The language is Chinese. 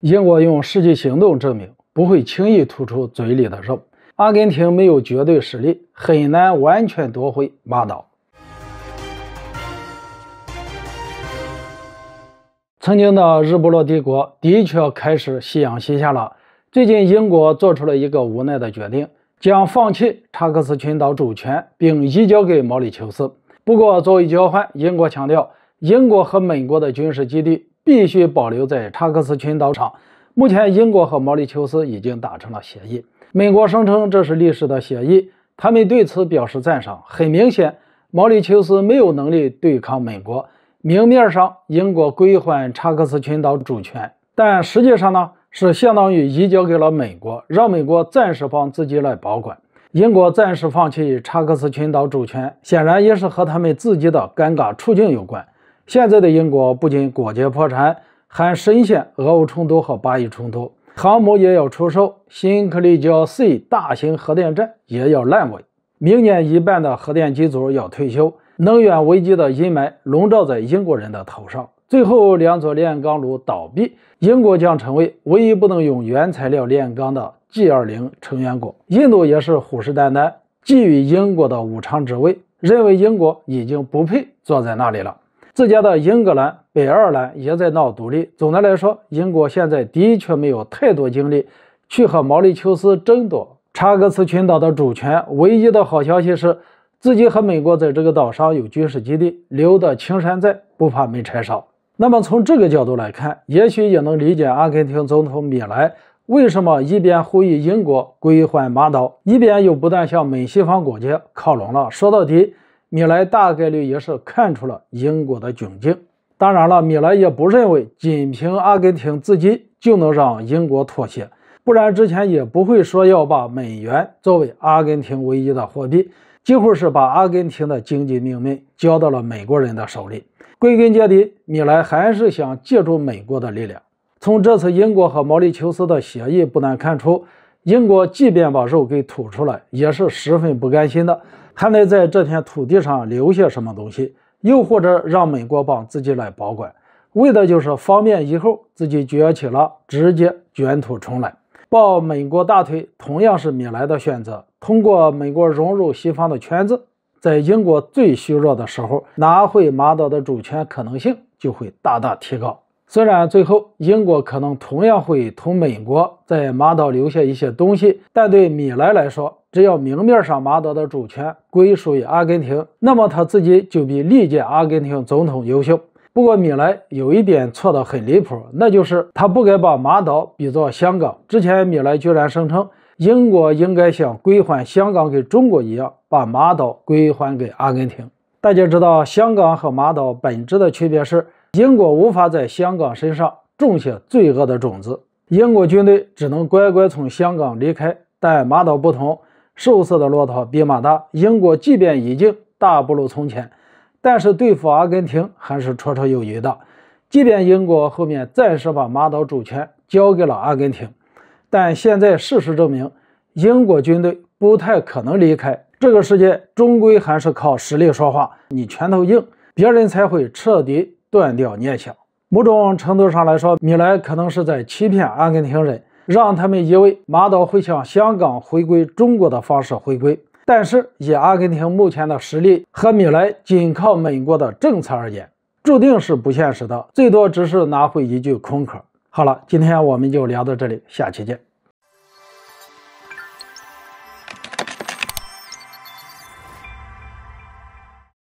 英国用实际行动证明，不会轻易吐出嘴里的肉。阿根廷没有绝对实力，很难完全夺回马岛。曾经的日不落帝国的确开始夕阳西下了。最近，英国做出了一个无奈的决定，将放弃查克斯群岛主权，并移交给毛里求斯。不过，作为交换，英国强调，英国和美国的军事基地。必须保留在查克斯群岛。上。目前，英国和毛里求斯已经达成了协议。美国声称这是历史的协议，他们对此表示赞赏。很明显，毛里求斯没有能力对抗美国。明面上，英国归还查克斯群岛主权，但实际上呢，是相当于移交给了美国，让美国暂时帮自己来保管。英国暂时放弃查克斯群岛主权，显然也是和他们自己的尴尬处境有关。现在的英国不仅裹挟破产，还深陷俄乌冲突和巴以冲突，航母也要出售，新克利角 C 大型核电站也要烂尾，明年一半的核电机组要退休，能源危机的阴霾笼罩在英国人的头上。最后两座炼钢炉倒闭，英国将成为唯一不能用原材料炼钢的 G20 成员国。印度也是虎视眈眈，觊觎英国的五常职位，认为英国已经不配坐在那里了。自家的英格兰、北爱尔兰也在闹独立。总的来说，英国现在的确没有太多精力去和毛里求斯争夺查戈斯群岛的主权。唯一的好消息是，自己和美国在这个岛上有军事基地，留得青山在，不怕没柴烧。那么从这个角度来看，也许也能理解阿根廷总统米莱为什么一边呼吁英国归还马岛，一边又不断向美西方国家靠拢了。说到底。米莱大概率也是看出了英国的窘境，当然了，米莱也不认为仅凭阿根廷资金就能让英国妥协，不然之前也不会说要把美元作为阿根廷唯一的货币，几乎是把阿根廷的经济命脉交到了美国人的手里。归根结底，米莱还是想借助美国的力量。从这次英国和毛里求斯的协议不难看出。英国即便把肉给吐出来，也是十分不甘心的，还得在这片土地上留下什么东西，又或者让美国帮自己来保管，为的就是方便以后自己崛起了，直接卷土重来，抱美国大腿同样是米莱的选择。通过美国融入西方的圈子，在英国最虚弱的时候拿回马岛的主权可能性就会大大提高。虽然最后英国可能同样会同美国在马岛留下一些东西，但对米莱来说，只要明面上马岛的主权归属于阿根廷，那么他自己就比历届阿根廷总统优秀。不过米莱有一点错的很离谱，那就是他不该把马岛比作香港。之前米莱居然声称，英国应该像归还香港给中国一样，把马岛归还给阿根廷。大家知道，香港和马岛本质的区别是。英国无法在香港身上种下罪恶的种子，英国军队只能乖乖从香港离开。但马岛不同，瘦色的骆驼比马大。英国即便已经大不如从前，但是对付阿根廷还是绰绰有余的。即便英国后面暂时把马岛主权交给了阿根廷，但现在事实证明，英国军队不太可能离开。这个世界终归还是靠实力说话，你拳头硬，别人才会彻底。断掉念想，某种程度上来说，米莱可能是在欺骗阿根廷人，让他们以为马岛会像香港回归中国的方式回归。但是以阿根廷目前的实力和米莱仅靠美国的政策而言，注定是不现实的，最多只是拿回一句空壳。好了，今天我们就聊到这里，下期见。